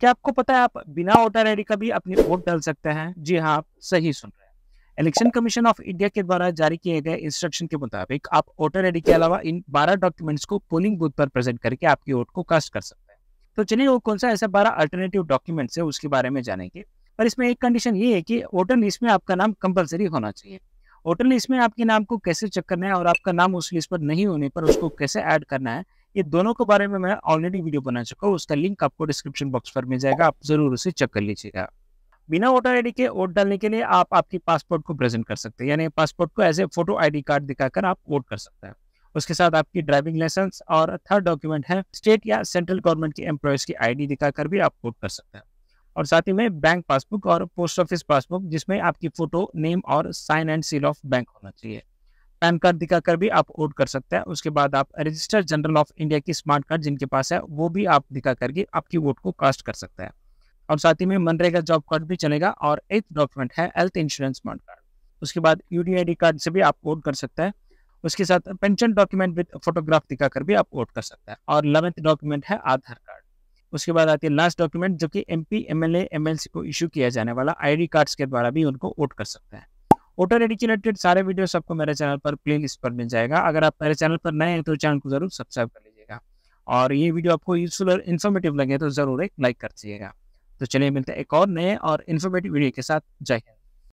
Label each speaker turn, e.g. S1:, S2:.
S1: क्या आपको पता है आप बिना वोटर आईडी का भी अपनी वोट डाल सकते हैं जी हाँ आप सही सुन रहे हैं इलेक्शन कमीशन ऑफ इंडिया के द्वारा जारी किए गए इंस्ट्रक्शन के मुताबिक आप वोटर आईडी के अलावा इन बारह डॉक्यूमेंट्स को पोलिंग बूथ पर प्रेजेंट करके आपकी वोट को कास्ट कर सकते हैं तो चलिए वो कौन सा ऐसा बारह अल्टरनेटिव डॉक्यूमेंट्स है उसके बारे में जानेंगे पर इसमें एक कंडीशन ये है कि वोटर लिस्ट में आपका नाम कंपलसरी होना चाहिए वोटर लिस्ट में आपके नाम को कैसे चेक करना है और आपका नाम उस लिस्ट पर नहीं होने पर उसको कैसे ऐड करना है ये दोनों के बारे में मैं ऑलरेडी वीडियो बना चुका हूँ उसका लिंक आपको डिस्क्रिप्शन बॉक्स पर मिल जाएगा आप जरूर उसे चेक कर लीजिएगा बिना वोटर आईडी के वोट डालने के लिए आप आपकी पासपोर्ट को प्रेजेंट कर सकते हैं यानी पासपोर्ट को as a photo ID card दिखाकर आप वोट कर सकते हैं उसके साथ आपकी ड्राइविंग लाइसेंस और थर्ड डॉक्यूमेंट है स्टेट या सेंट्रल गवर्नमेंट के एम्प्लॉयज की आईडी दिखाकर भी आप वोट कर सकते हैं और साथ ही में बैंक पासबुक और पोस्ट ऑफिस पासबुक जिसमें आपकी फोटो नेम और sign and seal of bank होना चाहिए पैन कार्ड दिखाकर भी आप वोट कर सकते हैं उसके बाद आप रजिस्टर जनरल ऑफ इंडिया की स्मार्ट कार्ड जिनके पास है वो भी आप दिखा करके आपकी वोट को कास्ट कर सकते हैं और साथ ही में मनरेगा जॉब कार्ड भी चलेगा और एक डॉक्यूमेंट है हेल्थ इंश्योरेंस स्मार्ट कार्ड उसके बाद यूडीआईडी कार्ड से भी आप वोट कर सकते हैं उसके साथ पेंशन डॉक्यूमेंट विद फोटोग्राफ दिखाकर भी आप वोट कर सकते हैं और इलेवेंथ डॉक्यूमेंट है आधार कार्ड उसके बाद आती है लास्ट डॉक्यूमेंट जो कि M P M L M L C को इशू किया जाने वाला आई डी कार्ड्स के द्वारा भी उनको वोट कर सकते हैं ऑटो रेडी रिलेटेड सारे वीडियो आपको मेरे चैनल पर प्ले लिस्ट पर मिल जाएगा अगर आप मेरे चैनल पर नए हैं तो चैनल को जरूर सब्सक्राइब कर लीजिएगा और ये वीडियो आपको यूजफुल और इन्फॉर्मेटिव लगे तो जरूर एक लाइक कर दीजिएगा तो चलिए मिलते हैं एक और नए और इन्फॉर्मेटिव वीडियो के साथ जय हिंद